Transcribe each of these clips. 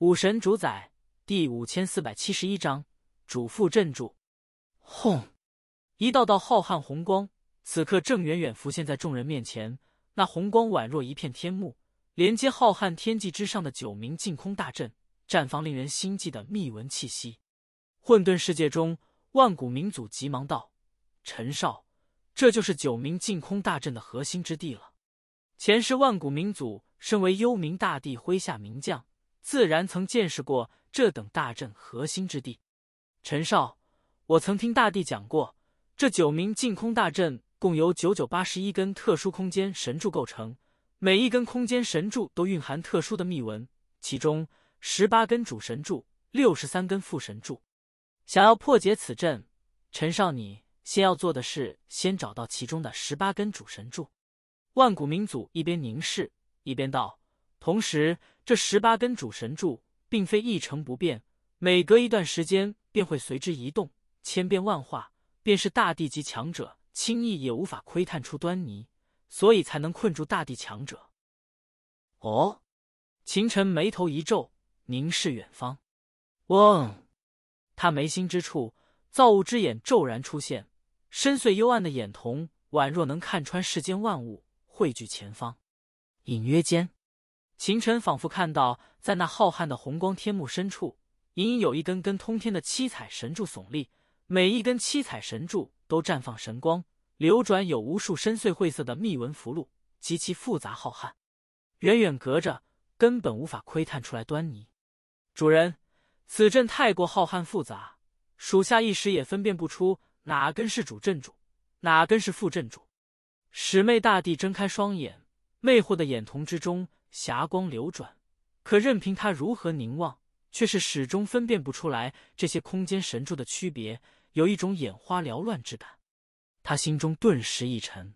武神主宰第五千四百七十一章主父镇住。轰！一道道浩瀚红光，此刻正远远浮现在众人面前。那红光宛若一片天幕，连接浩瀚天际之上的九名净空大阵，绽放令人心悸的密文气息。混沌世界中，万古名祖急忙道：“陈少，这就是九名净空大阵的核心之地了。”前世万古名祖身为幽冥大帝麾下名将。自然曾见识过这等大阵核心之地，陈少，我曾听大帝讲过，这九名净空大阵共有九九八十一根特殊空间神柱构成，每一根空间神柱都蕴含特殊的秘文，其中十八根主神柱，六十三根副神柱。想要破解此阵，陈少，你先要做的是先找到其中的十八根主神柱。万古民族一边凝视一边道，同时。这十八根主神柱并非一成不变，每隔一段时间便会随之移动，千变万化，便是大地级强者轻易也无法窥探出端倪，所以才能困住大地强者。哦，秦尘眉头一皱，凝视远方。嗡，他眉心之处，造物之眼骤然出现，深邃幽暗的眼瞳宛若能看穿世间万物，汇聚前方，隐约间。秦尘仿佛看到，在那浩瀚的红光天幕深处，隐隐有一根根通天的七彩神柱耸立，每一根七彩神柱都绽放神光，流转有无数深邃晦涩的密文符箓，极其复杂浩瀚，远远隔着根本无法窥探出来端倪。主人，此阵太过浩瀚复杂，属下一时也分辨不出哪根是主阵主，哪根是副阵主。始魅大帝睁开双眼，魅惑的眼瞳之中。霞光流转，可任凭他如何凝望，却是始终分辨不出来这些空间神柱的区别，有一种眼花缭乱之感。他心中顿时一沉。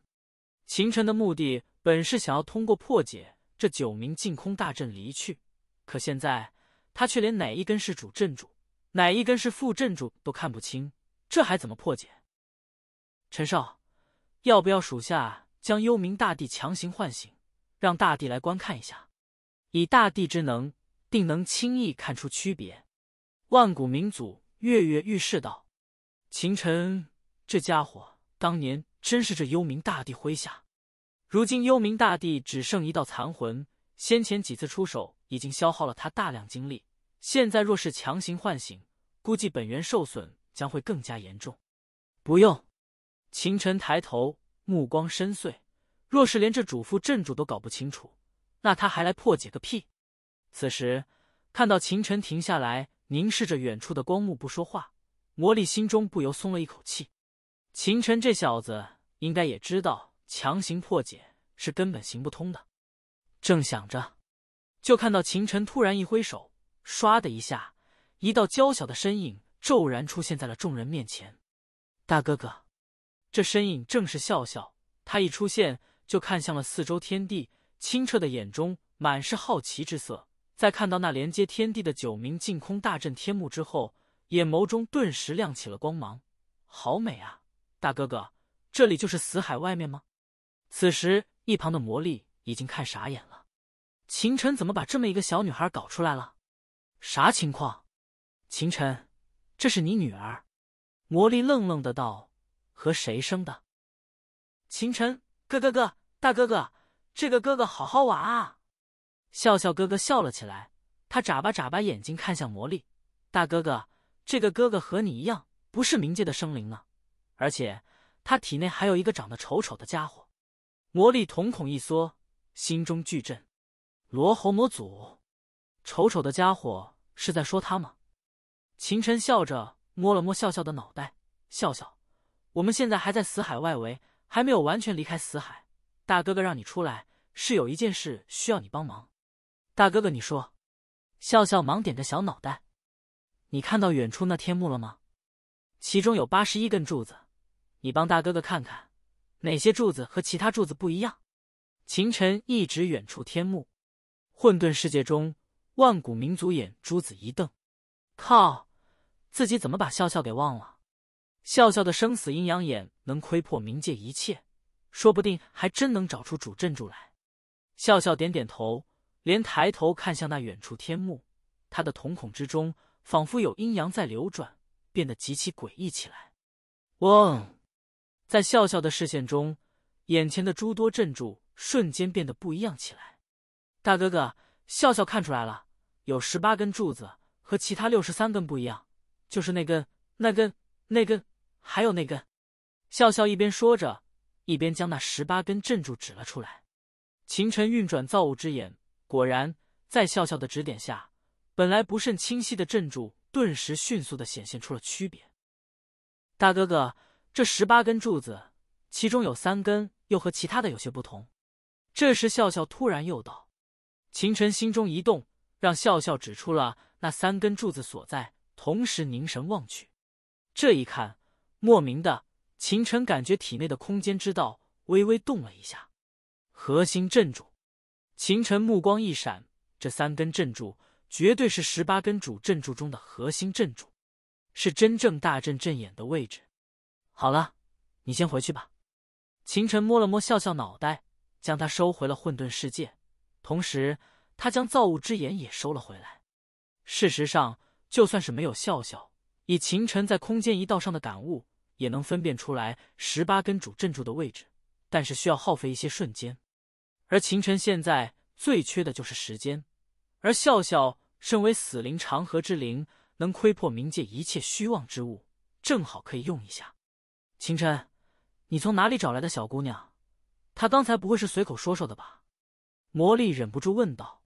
秦尘的目的本是想要通过破解这九名净空大阵离去，可现在他却连哪一根是主阵主，哪一根是副阵主都看不清，这还怎么破解？陈少，要不要属下将幽冥大帝强行唤醒？让大帝来观看一下，以大帝之能，定能轻易看出区别。万古名祖跃跃欲试道：“秦晨，这家伙，当年真是这幽冥大帝麾下。如今幽冥大帝只剩一道残魂，先前几次出手已经消耗了他大量精力，现在若是强行唤醒，估计本源受损将会更加严重。”不用。秦晨抬头，目光深邃。若是连这主副镇主都搞不清楚，那他还来破解个屁！此时看到秦尘停下来，凝视着远处的光幕不说话，魔力心中不由松了一口气。秦尘这小子应该也知道强行破解是根本行不通的。正想着，就看到秦尘突然一挥手，唰的一下，一道娇小的身影骤然出现在了众人面前。大哥哥，这身影正是笑笑。他一出现。就看向了四周天地，清澈的眼中满是好奇之色。在看到那连接天地的九名净空大阵天幕之后，眼眸中顿时亮起了光芒。好美啊，大哥哥，这里就是死海外面吗？此时一旁的魔力已经看傻眼了。秦晨怎么把这么一个小女孩搞出来了？啥情况？秦晨，这是你女儿？魔力愣愣的道：“和谁生的？”秦晨，哥哥哥。大哥哥，这个哥哥好好玩啊！笑笑哥哥笑了起来，他眨巴眨巴眼睛看向魔力。大哥哥，这个哥哥和你一样，不是冥界的生灵呢，而且他体内还有一个长得丑丑的家伙。魔力瞳孔一缩，心中巨震。罗喉魔祖，丑丑的家伙是在说他吗？秦晨笑着摸了摸笑笑的脑袋，笑笑，我们现在还在死海外围，还没有完全离开死海。大哥哥让你出来，是有一件事需要你帮忙。大哥哥，你说。笑笑忙点着小脑袋。你看到远处那天幕了吗？其中有八十一根柱子，你帮大哥哥看看，哪些柱子和其他柱子不一样？秦晨一指远处天幕。混沌世界中，万古民族眼珠子一瞪。靠，自己怎么把笑笑给忘了？笑笑的生死阴阳眼能窥破冥界一切。说不定还真能找出主阵柱来。笑笑点点头，连抬头看向那远处天幕，他的瞳孔之中仿佛有阴阳在流转，变得极其诡异起来。嗡，在笑笑的视线中，眼前的诸多阵柱瞬间变得不一样起来。大哥哥，笑笑看出来了，有十八根柱子和其他六十三根不一样，就是那根、那根、那根，还有那根。笑笑一边说着。一边将那十八根镇柱指了出来，秦尘运转造物之眼，果然在笑笑的指点下，本来不甚清晰的镇柱顿时迅速的显现出了区别。大哥哥，这十八根柱子，其中有三根又和其他的有些不同。这时笑笑突然又道，秦尘心中一动，让笑笑指出了那三根柱子所在，同时凝神望去，这一看，莫名的。秦尘感觉体内的空间之道微微动了一下，核心镇住。秦尘目光一闪，这三根镇住绝对是十八根主镇住中的核心镇住，是真正大阵阵眼的位置。好了，你先回去吧。秦尘摸了摸笑笑脑袋，将它收回了混沌世界，同时他将造物之眼也收了回来。事实上，就算是没有笑笑，以秦尘在空间一道上的感悟。也能分辨出来十八根主镇柱的位置，但是需要耗费一些瞬间。而秦尘现在最缺的就是时间，而笑笑身为死灵长河之灵，能窥破冥界一切虚妄之物，正好可以用一下。秦尘，你从哪里找来的小姑娘？她刚才不会是随口说说的吧？魔力忍不住问道。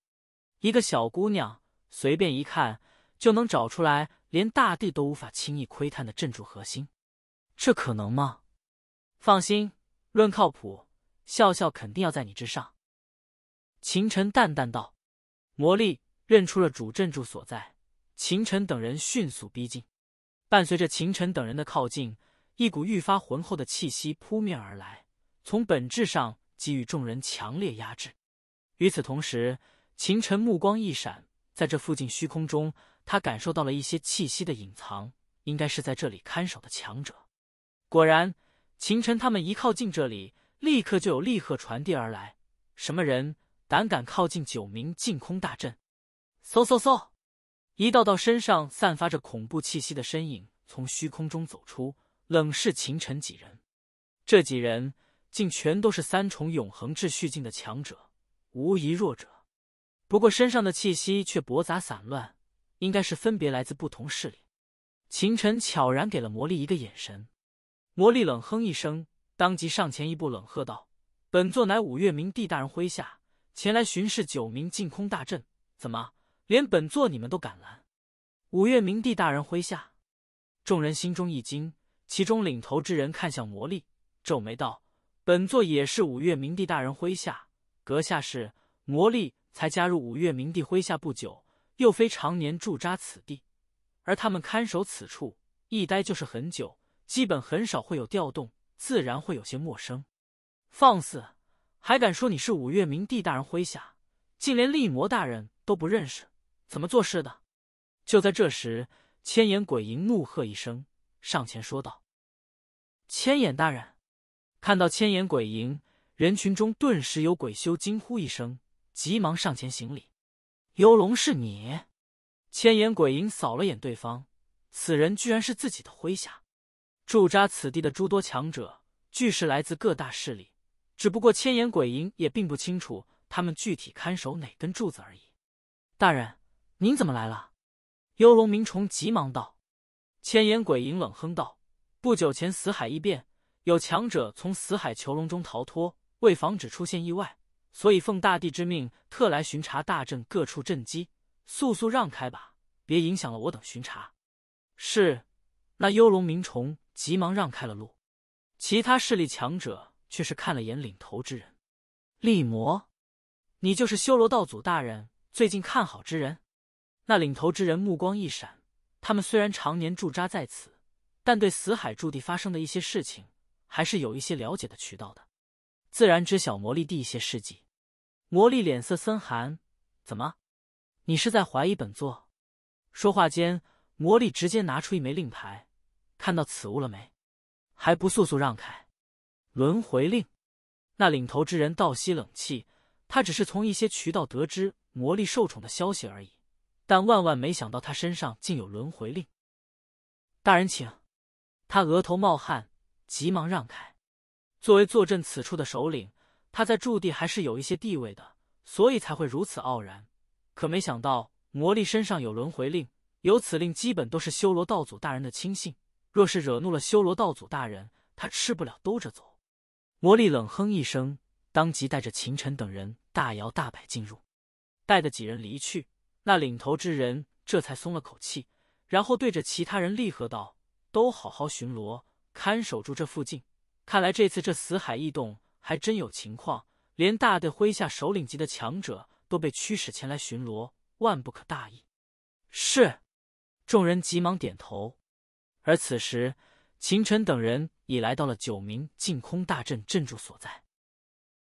一个小姑娘随便一看就能找出来，连大地都无法轻易窥探的镇住核心。这可能吗？放心，论靠谱，笑笑肯定要在你之上。”秦尘淡淡道。魔力认出了主阵柱所在，秦尘等人迅速逼近。伴随着秦尘等人的靠近，一股愈发浑厚的气息扑面而来，从本质上给予众人强烈压制。与此同时，秦尘目光一闪，在这附近虚空中，他感受到了一些气息的隐藏，应该是在这里看守的强者。果然，秦尘他们一靠近这里，立刻就有厉喝传递而来。什么人胆敢靠近九名净空大阵？嗖嗖嗖，一道道身上散发着恐怖气息的身影从虚空中走出，冷视秦尘几人。这几人竟全都是三重永恒秩序境的强者，无疑弱者。不过身上的气息却驳杂散乱，应该是分别来自不同势力。秦尘悄然给了魔力一个眼神。魔力冷哼一声，当即上前一步，冷喝道：“本座乃五岳明帝大人麾下，前来巡视九冥净空大阵，怎么连本座你们都敢拦？”五岳明帝大人麾下，众人心中一惊，其中领头之人看向魔力，皱眉道：“本座也是五岳明帝大人麾下，阁下是魔力才加入五岳明帝麾下不久，又非常年驻扎此地，而他们看守此处一待就是很久。”基本很少会有调动，自然会有些陌生。放肆，还敢说你是五岳明帝大人麾下，竟连厉魔大人都不认识，怎么做事的？就在这时，千眼鬼影怒喝一声，上前说道：“千眼大人！”看到千眼鬼影，人群中顿时有鬼修惊呼一声，急忙上前行礼。幽龙是你？千眼鬼影扫了眼对方，此人居然是自己的麾下。驻扎此地的诸多强者，俱是来自各大势力。只不过千眼鬼影也并不清楚他们具体看守哪根柱子而已。大人，您怎么来了？幽龙鸣虫急忙道。千眼鬼影冷哼道：“不久前死海一变，有强者从死海囚笼中逃脱，为防止出现意外，所以奉大帝之命特来巡查大阵各处阵基。速速让开吧，别影响了我等巡查。”是。那幽龙鸣虫。急忙让开了路，其他势力强者却是看了眼领头之人，力魔，你就是修罗道祖大人最近看好之人？那领头之人目光一闪，他们虽然常年驻扎在此，但对死海驻地发生的一些事情还是有一些了解的渠道的，自然知晓魔力地一些事迹。魔力脸色森寒，怎么，你是在怀疑本座？说话间，魔力直接拿出一枚令牌。看到此物了没？还不速速让开！轮回令。那领头之人倒吸冷气，他只是从一些渠道得知魔力受宠的消息而已，但万万没想到他身上竟有轮回令。大人请。他额头冒汗，急忙让开。作为坐镇此处的首领，他在驻地还是有一些地位的，所以才会如此傲然。可没想到魔力身上有轮回令，有此令，基本都是修罗道祖大人的亲信。若是惹怒了修罗道祖大人，他吃不了兜着走。魔力冷哼一声，当即带着秦尘等人大摇大摆进入。带着几人离去，那领头之人这才松了口气，然后对着其他人厉喝道：“都好好巡逻，看守住这附近。看来这次这死海异动还真有情况，连大队麾下首领级的强者都被驱使前来巡逻，万不可大意。”是。众人急忙点头。而此时，秦尘等人已来到了九名净空大阵阵住所在。